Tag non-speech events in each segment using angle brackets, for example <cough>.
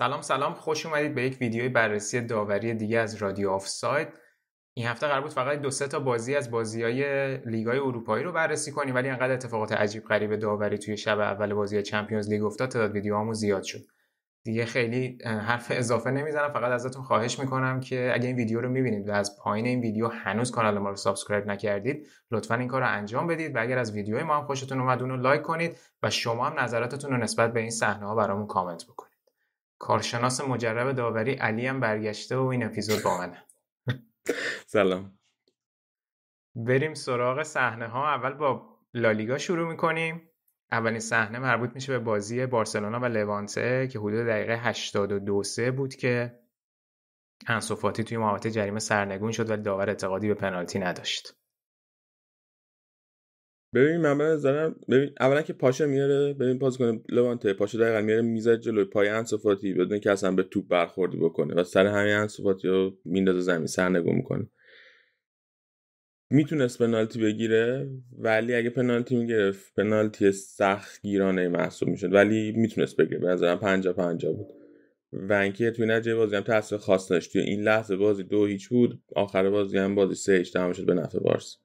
سلام سلام خوش اومدید به یک ویدیوی بررسی داوری دیگه از رادیو آف ساید. این هفته قرار بود فقط دو سه تا بازی از بازی های لیگای اروپایی رو بررسی کنیم ولی انقدر اتفاقات عجیب غریب داوری توی شب اول بازی چمپیونز لیگ افتاد تعداد زیاد شد دیگه خیلی حرف اضافه نمیزنم فقط ازتون خواهش میکنم که اگه این ویدیو رو میبینید و از پایین این ویدیو هنوز کانال ما رو سابسکرایب نکردید لطفا این کار رو انجام بدید و اگر از ویدیوی ما هم خوشتون اومد اون رو لایک کنید و شما هم نظراتتون رو نسبت به این صحنه ها برامون کامنت بکنید کارشناس مجرب داوری علی هم برگشته و این اپیزود با منه <laughs> سلام بریم سراغ صحنه ها اول با لالیگا شروع میکنیم اولین صحنه مربوط میشه به بازی بارسلونا و لوانته که حدود دقیقه 82 سه بود که انسوفاتی توی محوطه جریمه سرنگون شد ولی داور اعتقادی به پنالتی نداشت ببین من زنم ببین اولا که پاشه میاره ببین پاس کنه لوانته پاشه دقیقا میاره میزد جلوی پای انصفاتی بدون که اصلا به توپ برخوردی بکنه و سر همین انصفاتی رو میندازه زمین سرنگون میکنه میتونست پنالتی بگیره ولی اگه پنالتی میگرفت پنالتی سخت گیرانه محسوب میشد ولی میتونست بگیره به نظرم پنجا پنجا بود و اینکه توی نجه بازی هم تاثیر خاص داشت توی این لحظه بازی دو هیچ بود آخر بازی هم بازی سه هیچ به نفع بارس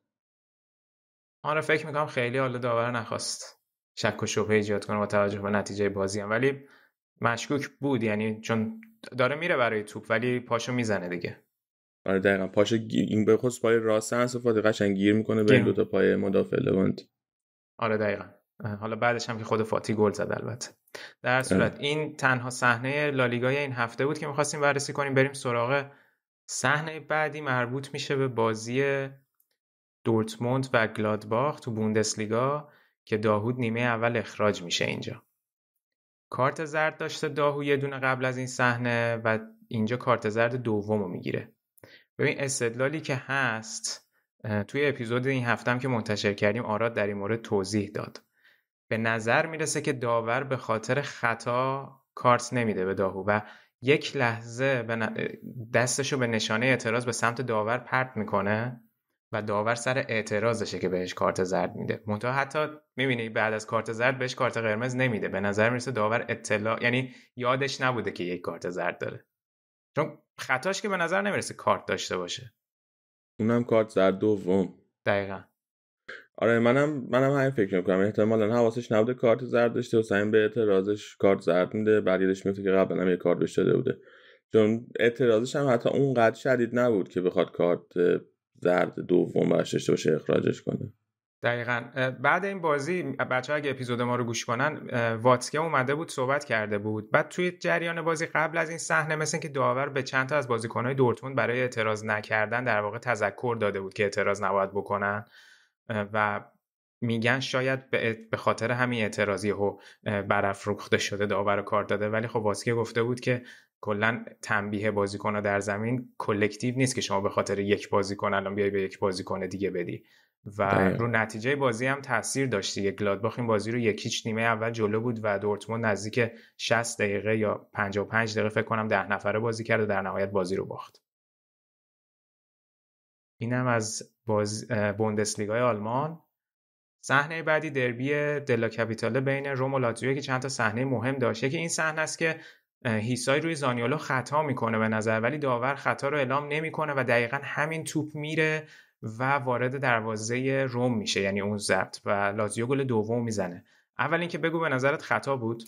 آره فکر میکنم خیلی حالا داور نخواست شک و شبهه ایجاد کنه با توجه به نتیجه بازی هم ولی مشکوک بود یعنی چون داره میره برای توپ ولی پاشو میزنه دیگه آره دقیقا پاشو این به پای راست استفاده قشنگ گیر میکنه به دو تا پای مدافع لوانت آره دقیقا حالا بعدش هم که خود فاتی گل زد البته در آره. صورت این تنها صحنه لالیگای این هفته بود که میخواستیم بررسی کنیم بریم سراغ صحنه بعدی مربوط میشه به بازی دورتموند و گلادباخ تو بوندسلیگا که داهود نیمه اول اخراج میشه اینجا کارت زرد داشته داهو یه دونه قبل از این صحنه و اینجا کارت زرد دوم رو میگیره ببین استدلالی که هست توی اپیزود این هفتم که منتشر کردیم آراد در این مورد توضیح داد به نظر میرسه که داور به خاطر خطا کارت نمیده به داهو و یک لحظه دستش به نشانه اعتراض به سمت داور پرت میکنه و داور سر اعتراضشه که بهش کارت زرد میده منتها حتی میبینی بعد از کارت زرد بهش کارت قرمز نمیده به نظر میرسه داور اطلاع یعنی یادش نبوده که یک کارت زرد داره چون خطاش که به نظر نمیرسه کارت داشته باشه اونم کارت زرد دوم دقیقا آره منم منم همین فکر میکنم احتمالا حواسش نبوده کارت زرد داشته و سعیم به اعتراضش کارت زرد میده یادش میفته که قبلا هم یه کارت بوده چون اعتراضش هم حتی اونقدر شدید نبود که بخواد کارت درد دوم براش داشته باشه اخراجش کنه دقیقا بعد این بازی بچه ها اگه اپیزود ما رو گوش کنن واتسکه اومده بود صحبت کرده بود بعد توی جریان بازی قبل از این صحنه مثل که داور به چند تا از بازیکنهای دورتموند برای اعتراض نکردن در واقع تذکر داده بود که اعتراض نباید بکنن و میگن شاید به خاطر همین اعتراضی ها برافروخته شده داور کار داده ولی خب واسکی گفته بود که کلا تنبیه بازیکن در زمین کلکتیو نیست که شما به خاطر یک بازیکن الان بیای به یک بازیکن دیگه بدی و رو نتیجه بازی هم تاثیر داشت دیگه گلادباخ این بازی رو یکیچ نیمه اول جلو بود و دورتموند نزدیک 60 دقیقه یا 55 دقیقه فکر کنم ده نفره بازی کرد و در نهایت بازی رو باخت اینم از باز... بوندسلیگای آلمان صحنه بعدی دربی دلا کپیتاله بین روم و لاتزیو که چند تا صحنه مهم داشته که این صحنه است که هیسای روی زانیولو خطا میکنه به نظر ولی داور خطا رو اعلام نمیکنه و دقیقا همین توپ میره و وارد دروازه روم میشه یعنی اون ضبط و لاتزیو گل دوم میزنه اول اینکه بگو به نظرت خطا بود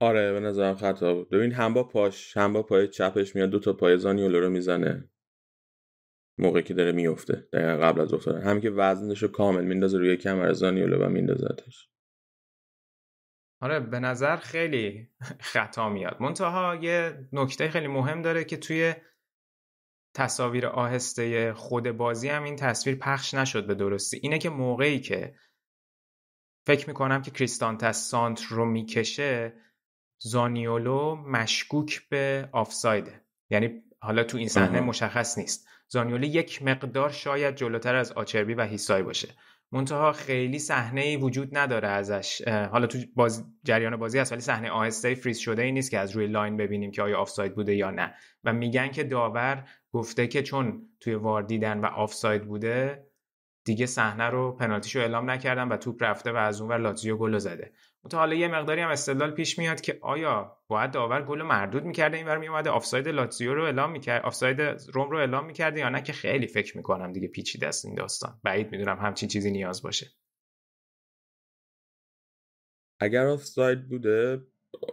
آره به نظرم خطا بود ببین هم با پاش هم با پای چپش میاد دو تا پای زانیولو رو میزنه موقعی که داره میفته دقیقا قبل از افتادن همین که وزنش کامل میندازه روی کمر زانیولو و میندازتش آره به نظر خیلی <laughs> خطا میاد منتها یه نکته خیلی مهم داره که توی تصاویر آهسته خود بازی هم این تصویر پخش نشد به درستی اینه که موقعی که فکر میکنم که کریستانتس سانت رو میکشه زانیولو مشکوک به آفسایده یعنی حالا تو این صحنه مشخص نیست زانیولی یک مقدار شاید جلوتر از آچربی و هیسای باشه منتها خیلی صحنه ای وجود نداره ازش حالا تو جریان بازی هست ولی صحنه آهسته فریز شده ای نیست که از روی لاین ببینیم که آیا آفساید بوده یا نه و میگن که داور گفته که چون توی وار دیدن و آفساید بوده دیگه صحنه رو پنالتیشو اعلام نکردن و توپ رفته و از اونور لاتزیو گل زده حالا یه مقداری هم استدلال پیش میاد که آیا باید داور گل مردود میکرده می میومده آفساید لاتزیو رو اعلام میکرد آفساید روم رو اعلام میکرده یا نه که خیلی فکر میکنم دیگه پیچیده است این داستان بعید میدونم همچین چیزی نیاز باشه اگر آفساید بوده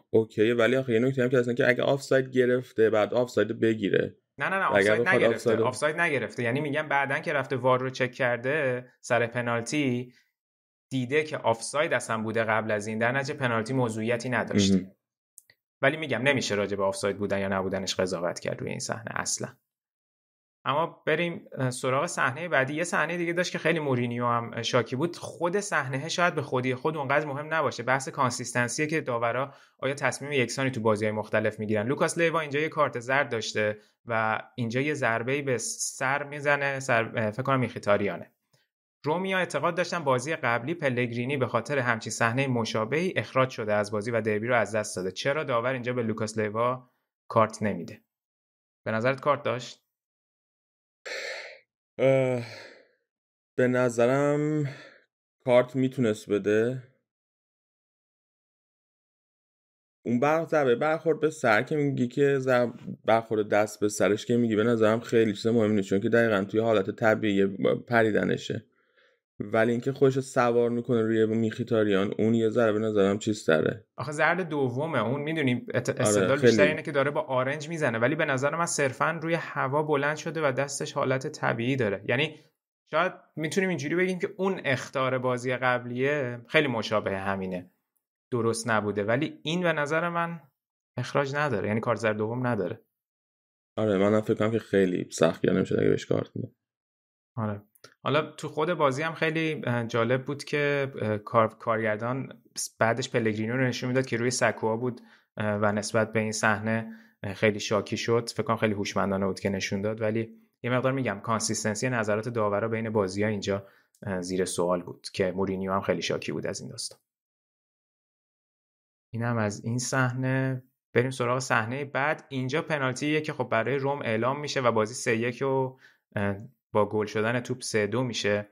اوکی ولی آخه یه نکته هم که اصلا که اگه آفساید گرفته بعد آفساید بگیره نه نه نه آفساید نگرفته آفساید نگرفته یعنی میگم بعدن که رفته وار رو چک کرده سر پنالتی دیده که آفساید اصلا بوده قبل از این در نتیجه پنالتی موضوعیتی نداشته ولی میگم نمیشه راجع به آفساید بودن یا نبودنش قضاوت کرد روی این صحنه اصلا اما بریم سراغ صحنه بعدی یه صحنه دیگه داشت که خیلی مورینیو هم شاکی بود خود صحنه شاید به خودی خود اونقدر مهم نباشه بحث کانسیستنسیه که داورا آیا تصمیم یکسانی تو بازی های مختلف میگیرن لوکاس لیوا اینجا یه کارت زرد داشته و اینجا یه ضربه به سر میزنه فکر کنم میخیتاریانه رومیا اعتقاد داشتن بازی قبلی پلگرینی به خاطر همچین صحنه مشابهی اخراج شده از بازی و دربی رو از دست داده چرا داور اینجا به لوکاس لیوا کارت نمیده به نظرت کارت داشت به نظرم کارت میتونست بده اون برق ضربه برخورد به سر که میگی که زب برخورد دست به سرش که میگی به نظرم خیلی چیز مهمی نیست چون که دقیقا توی حالت طبیعی پریدنشه ولی اینکه خودش سوار میکنه روی میخیتاریان اون یه ذره به نظرم چیز داره آخه زرد دومه اون میدونیم استدلال آره، بیشتر اینه که داره با آرنج میزنه ولی به نظر من صرفا روی هوا بلند شده و دستش حالت طبیعی داره یعنی شاید میتونیم اینجوری بگیم که اون اختار بازی قبلیه خیلی مشابه همینه درست نبوده ولی این به نظر من اخراج نداره یعنی کار زرد دوم نداره آره من فکر کنم که خیلی سخت اگه بهش کارت آره حالا تو خود بازی هم خیلی جالب بود که کار، کارگردان بعدش پلگرینو رو نشون میداد که روی سکوها بود و نسبت به این صحنه خیلی شاکی شد فکر کنم خیلی هوشمندانه بود که نشون داد ولی یه مقدار میگم کانسیستنسی نظرات داورا بین بازی ها اینجا زیر سوال بود که مورینیو هم خیلی شاکی بود از این داستان اینم از این صحنه بریم سراغ صحنه بعد اینجا پنالتیه که خب برای روم اعلام میشه و بازی سه یک و گل شدن توپ 3 دو میشه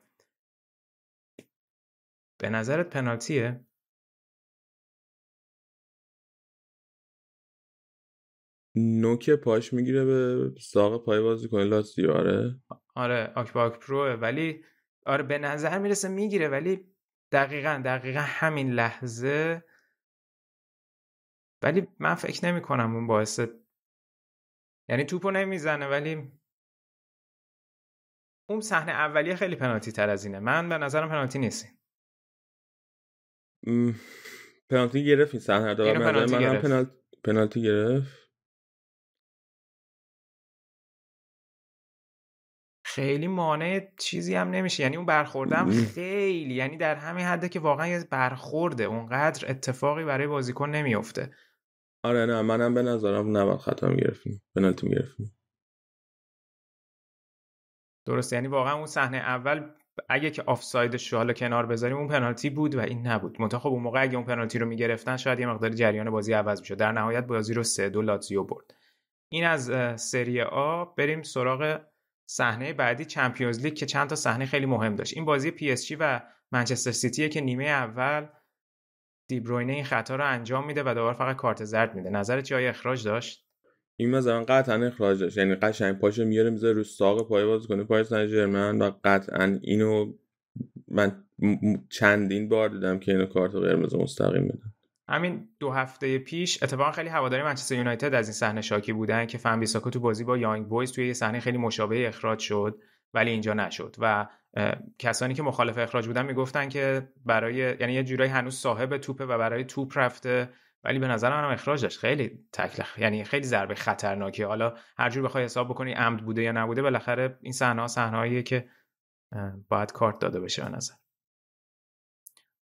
به نظرت پنالتیه؟ نوک پاش میگیره به ساق پای بازی کنه لاتزیو آره آره آکباک پروه ولی آره به نظر میرسه میگیره ولی دقیقا دقیقا همین لحظه ولی من فکر نمی کنم اون باعث یعنی توپو نمیزنه ولی اون صحنه اولیه خیلی پنالتی تر از اینه من به نظرم پنالتی نیست پنالتی گرفت این صحنه رو من هم پنالت... پنالتی گرفت خیلی مانع چیزی هم نمیشه یعنی اون برخوردم خیلی یعنی در همین حده که واقعا یه برخورده اونقدر اتفاقی برای بازیکن نمیفته آره نه منم به نظرم نباید خطا میگرفتیم پنالتی میگرفتیم درسته یعنی واقعا اون صحنه اول اگه که آفسایدش رو حالا کنار بذاریم اون پنالتی بود و این نبود منتها خب اون موقع اگه اون پنالتی رو میگرفتن شاید یه مقدار جریان بازی عوض میشد در نهایت بازی رو 3 دو لاتزیو برد این از سری آ بریم سراغ صحنه بعدی چمپیونز لیگ که چند تا صحنه خیلی مهم داشت این بازی پی و منچستر سیتی که نیمه اول دیبروینه این خطا رو انجام میده و داور فقط کارت زرد میده نظر جای اخراج داشت این مثلا قطعا اخراج داشت یعنی قشنگ پاشو میاره میذاره رو ساق پای باز کنه پای سن ژرمن و قطعا اینو من چندین بار دیدم که اینو کارت قرمز مستقیم بدن همین دو هفته پیش اتفاقا خیلی هواداری منچستر یونایتد از این صحنه شاکی بودن که فن بیساکو تو بازی با یانگ بویز توی یه صحنه خیلی مشابه اخراج شد ولی اینجا نشد و کسانی که مخالف اخراج بودن میگفتن که برای یعنی یه جورایی هنوز صاحب توپه و برای توپ رفته ولی به نظر منم اخراجش خیلی تکلخ یعنی خیلی ضربه خطرناکی حالا هر بخوای حساب بکنی عمد بوده یا نبوده بالاخره این صحنه ها که باید کارت داده بشه به نظر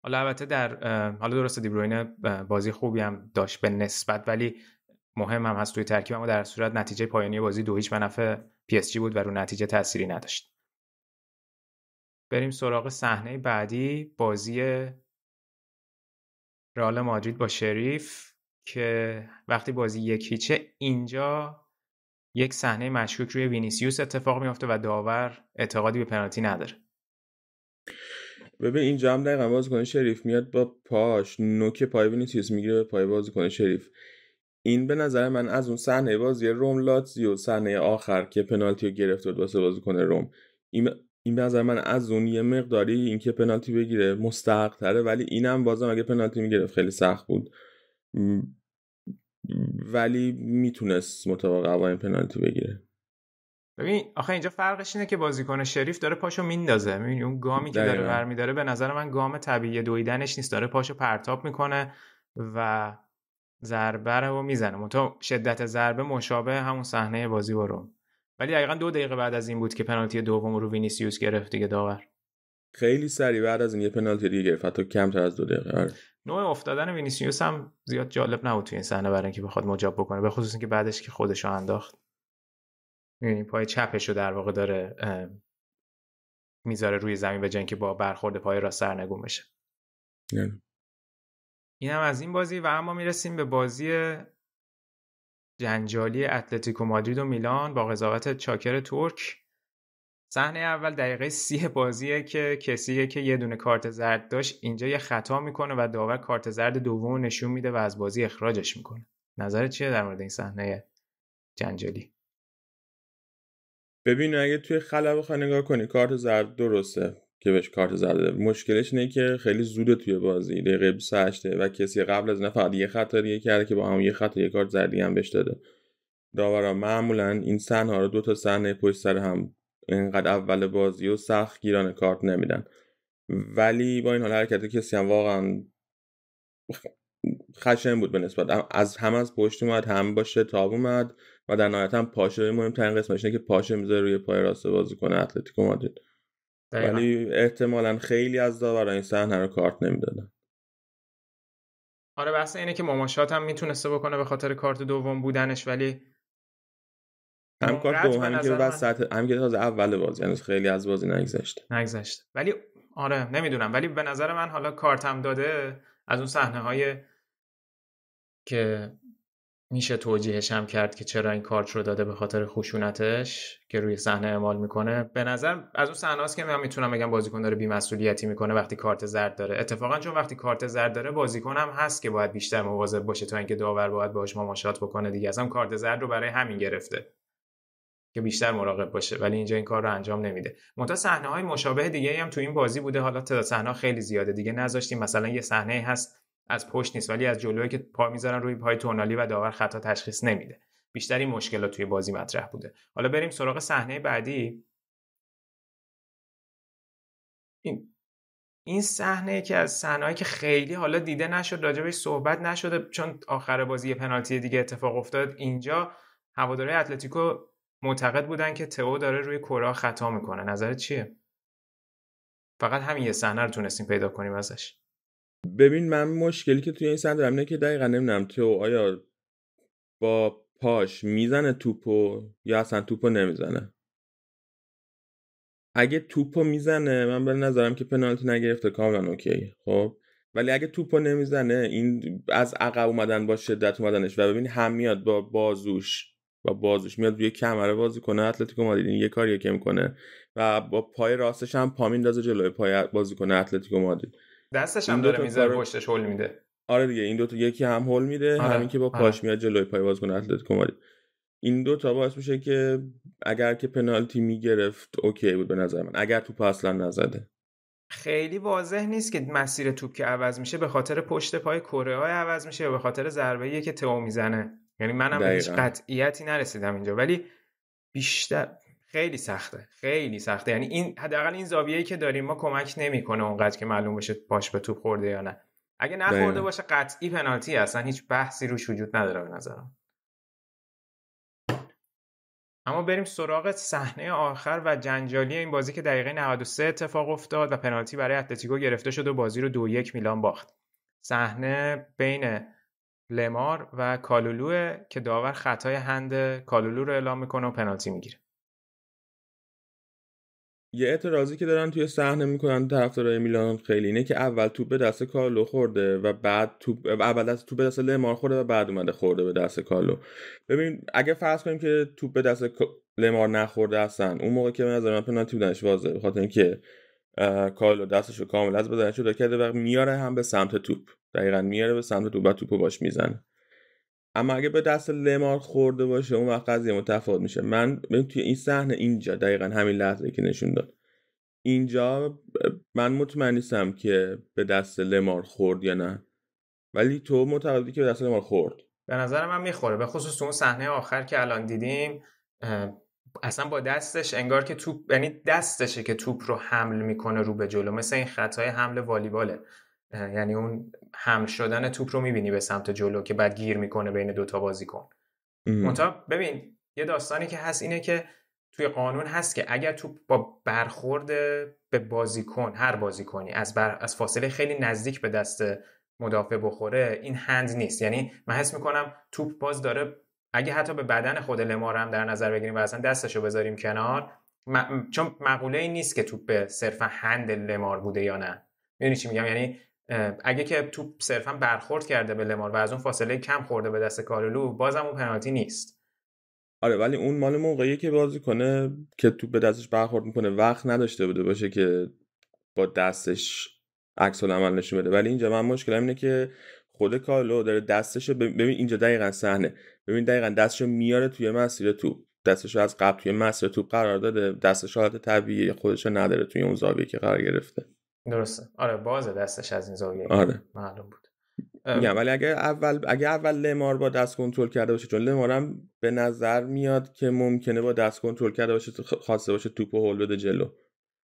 حالا البته در حالا درسته دیبروین بازی خوبی هم داشت به نسبت ولی مهم هم هست توی ترکیب اما در صورت نتیجه پایانی بازی دو هیچ منفع پی اس جی بود و رو نتیجه تأثیری نداشت بریم سراغ صحنه بعدی بازی رئال مادرید با شریف که وقتی بازی یک هیچه اینجا یک صحنه مشکوک روی وینیسیوس اتفاق میافته و داور اعتقادی به پنالتی نداره ببین اینجا هم دقیقا بازیکن شریف میاد با پاش نوک پای وینیسیوس میگیره به پای بازیکن شریف این به نظر من از اون صحنه بازی روم لاتزیو صحنه آخر که پنالتی رو گرفت بود واسه بازیکن روم این به نظر من از اون یه مقداری اینکه پنالتی بگیره مستحق تره ولی اینم بازم اگه پنالتی میگرفت خیلی سخت بود ولی میتونست مطابق قوانین پنالتی بگیره ببین آخه اینجا فرقش اینه که بازیکن شریف داره پاشو میندازه میبینی اون گامی که داره برمیداره به نظر من گام طبیعی دویدنش نیست داره پاشو پرتاب میکنه و ضربه رو میزنه منتها شدت ضربه مشابه همون صحنه بازی با ولی دقیقا دو دقیقه بعد از این بود که پنالتی دوم رو وینیسیوس گرفت دیگه داور خیلی سریع بعد از این یه پنالتی دیگه گرفت حتی کمتر از دو دقیقه آره. نوع افتادن وینیسیوس هم زیاد جالب نبود توی این صحنه برای اینکه بخواد مجاب بکنه به خصوص اینکه بعدش که خودش رو انداخت یعنی پای چپش رو در واقع داره میذاره روی زمین به جنگ که با برخورد پای را سرنگون بشه یعنی. این هم از این بازی و اما میرسیم به بازی جنجالی اتلتیکو مادرید و میلان با قضاوت چاکر ترک صحنه اول دقیقه سی بازیه که کسیه که یه دونه کارت زرد داشت اینجا یه خطا میکنه و داور کارت زرد دوم نشون میده و از بازی اخراجش میکنه نظر چیه در مورد این صحنه جنجالی ببین اگه توی خلبه نگاه کنی کارت زرد درسته که بهش کارت زده مشکلش اینه که خیلی زوده توی بازی دقیقه 28 و کسی قبل از نه فقط یه خط دیگه کرده که با هم یه خط و یه کارت زردی هم بهش داده داورا معمولا این صحنه ها رو دو تا صحنه پشت سر هم اینقدر اول بازی و سخت گیران کارت نمیدن ولی با این حال حرکت کسی هم واقعا خشن بود به نسبت از هم از پشت اومد هم باشه تاب اومد و در نهایت هم پاشه مهمترین قسمتش اینه که پاشه میذاره روی پای راست بازی کنه اتلتیکو مادرید دقیقا. ولی احتمالا خیلی از داوران این صحنه رو کارت نمیدادن آره بحث اینه که ماماشات هم میتونسته بکنه به خاطر کارت دوم بودنش ولی هم کارت دوم همین که بعد ساعت همین که تازه اول بازی یعنی خیلی از بازی نگذشته نگذشته ولی آره نمیدونم ولی به نظر من حالا کارتم داده از اون صحنه های که میشه توجیهش هم کرد که چرا این کارت رو داده به خاطر خشونتش که روی صحنه اعمال میکنه به نظر از اون صحنه که من میتونم بگم بازیکن داره بیمسئولیتی میکنه وقتی کارت زرد داره اتفاقا چون وقتی کارت زرد داره بازیکن هم هست که باید بیشتر مواظب باشه تا اینکه داور باید باهاش مماشات بکنه دیگه هم کارت زرد رو برای همین گرفته که بیشتر مراقب باشه ولی اینجا این کار رو انجام نمیده منتها صحنه های مشابه دیگه هم تو این بازی بوده حالا تعداد صحنه خیلی زیاده دیگه نذاشتیم مثلا یه صحنه هست از پشت نیست ولی از جلوه که پا میذارن روی پای تونالی و داور خطا تشخیص نمیده بیشتر این مشکلات توی بازی مطرح بوده حالا بریم سراغ صحنه بعدی این این صحنه که از صحنه‌ای که خیلی حالا دیده نشد راجبش صحبت نشده چون آخر بازی یه پنالتی دیگه اتفاق افتاد اینجا هواداره اتلتیکو معتقد بودن که تئو داره روی کرا خطا میکنه نظر چیه فقط همین یه صحنه رو تونستیم پیدا کنیم ازش ببین من مشکلی که توی این سمت دارم اینه که دقیقا نمیدونم تو آیا با پاش میزنه توپو یا اصلا توپو نمیزنه اگه توپو میزنه من به نظرم که پنالتی نگرفته کاملا اوکی خب ولی اگه توپو نمیزنه این از عقب اومدن با شدت اومدنش و ببین هم میاد با بازوش با بازوش میاد روی کمره بازی کنه اتلتیکو مادرید این یه کاریه که میکنه و با پای راستش هم پا میندازه جلوی پای بازی کنه اتلتیکو مادرید دستش هم داره میذاره پشتش هول میده آره دیگه این دو تا یکی هم هول میده آره، همین که با آره. پاش میاد جلوی پای بازیکن اتلتیکو مادرید این دو تا باعث میشه که اگر که پنالتی میگرفت اوکی بود به نظر من اگر توپ اصلا نزده خیلی واضح نیست که مسیر توپ که عوض میشه به خاطر پشت پای کره های عوض میشه یا به خاطر ضربه که تو میزنه یعنی منم هیچ قطعیتی نرسیدم اینجا ولی بیشتر خیلی سخته خیلی سخته یعنی این حداقل این زاویه‌ای که داریم ما کمک نمیکنه اونقدر که معلوم بشه پاش به توپ خورده یا نه اگه نخورده باشه قطعی پنالتی اصلا هیچ بحثی روش وجود نداره به نظرم اما بریم سراغ صحنه آخر و جنجالی این بازی که دقیقه 93 اتفاق افتاد و پنالتی برای اتلتیکو گرفته شد و بازی رو 2-1 میلان باخت صحنه بین لمار و کالولو که داور خطای هند کالولو رو اعلام میکنه و پنالتی میگیره یه اعتراضی که دارن توی صحنه میکنن طرفدارای میلان خیلی اینه که اول توپ به دست کارلو خورده و بعد توپ اول دست توپ به دست لمار خورده و بعد اومده خورده به دست کارلو ببین اگه فرض کنیم که توپ به دست لمار نخورده هستن اون موقع که بنظر نظر من پنالتی بودنش واضحه بخاطر اینکه کارلو دستش رو کامل از بدنش جدا کرده و میاره هم به سمت توپ دقیقا میاره به سمت توپ و توپو باش میزنه اما اگه به دست لمار خورده باشه اون وقت قضیه متفاوت میشه من توی این صحنه اینجا دقیقا همین لحظه که نشون داد اینجا من مطمئن نیستم که به دست لمار خورد یا نه ولی تو معتقدی که به دست لمار خورد به نظر من میخوره به خصوص اون صحنه آخر که الان دیدیم اصلا با دستش انگار که توپ یعنی دستشه که توپ رو حمل میکنه رو به جلو مثل این خطای حمل والیباله یعنی اون هم شدن توپ رو میبینی به سمت جلو که بعد گیر میکنه بین دوتا بازیکن منطقه ببین یه داستانی که هست اینه که توی قانون هست که اگر توپ با برخورد به بازیکن هر بازیکنی از از فاصله خیلی نزدیک به دست مدافع بخوره این هند نیست یعنی من حس میکنم توپ باز داره اگه حتی به بدن خود لمار هم در نظر بگیریم و اصلا دستشو بذاریم کنار چون مقوله نیست که توپ صرفا هند لمار بوده یا نه میدونی چی میگم یعنی اگه که توپ صرفا برخورد کرده به لمار و از اون فاصله کم خورده به دست کارلو بازم اون پنالتی نیست آره ولی اون مال موقعی که بازی کنه که توپ به دستش برخورد میکنه وقت نداشته بوده باشه که با دستش عکس عمل نشون بده ولی اینجا من مشکل اینه که خود کارلو داره دستش ببین اینجا دقیقا صحنه ببین دقیقا دستش میاره توی مسیر توپ دستش از قبل توی مسیر توپ قرار داده دستش حالت طبیعی خودش نداره توی اون زاویه که قرار گرفته درسته آره بازه دستش از این زاویه آره. معلوم بود میگم ولی اگه اول اگه اول لمار با دست کنترل کرده باشه چون هم به نظر میاد که ممکنه با دست کنترل کرده باشه خواسته باشه توپو هول بده جلو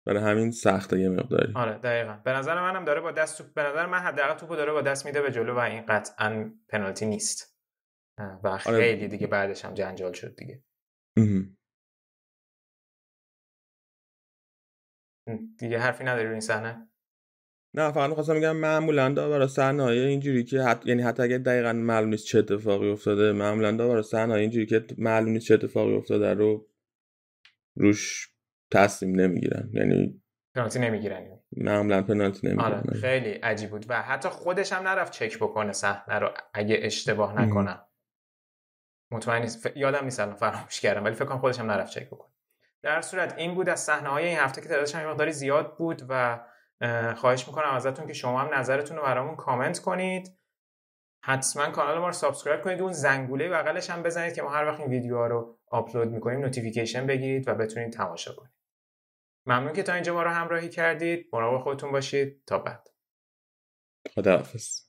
برای همین سخته یه مقداری آره دقیقا به نظر منم داره با دست توپ به نظر من حداقل توپو داره با دست میده به جلو و این قطعا پنالتی نیست و آره. خیلی دیگه بعدش هم جنجال شد دیگه دیگه حرفی نداری این صحنه نه فقط میخواستم بگم معمولا برای صحنه اینجوری که حت... یعنی حتی اگه دقیقا معلوم نیست چه اتفاقی افتاده معمولا برای صحنه اینجوری که معلوم نیست چه اتفاقی افتاده رو روش تصمیم نمیگیرن یعنی پنالتی نمیگیرن معمولا پنالتی نمیگیرن آره،, آره خیلی عجیب بود و حتی خودش هم نرفت چک بکنه صحنه رو اگه اشتباه نکنم مطمئن نیست یادم نیست الان فراموش کردم ولی فکر کنم خودش هم نرفت چک بکنه در صورت این بود از صحنه های این هفته که تعدادش هم مقداری زیاد بود و خواهش میکنم ازتون که شما هم نظرتون رو برامون کامنت کنید حتما کانال ما رو سابسکرایب کنید اون زنگوله بغلش هم بزنید که ما هر وقت این ویدیوها رو آپلود میکنیم نوتیفیکیشن بگیرید و بتونید تماشا کنید ممنون که تا اینجا ما رو همراهی کردید مراقب خودتون باشید تا بعد خداحافظ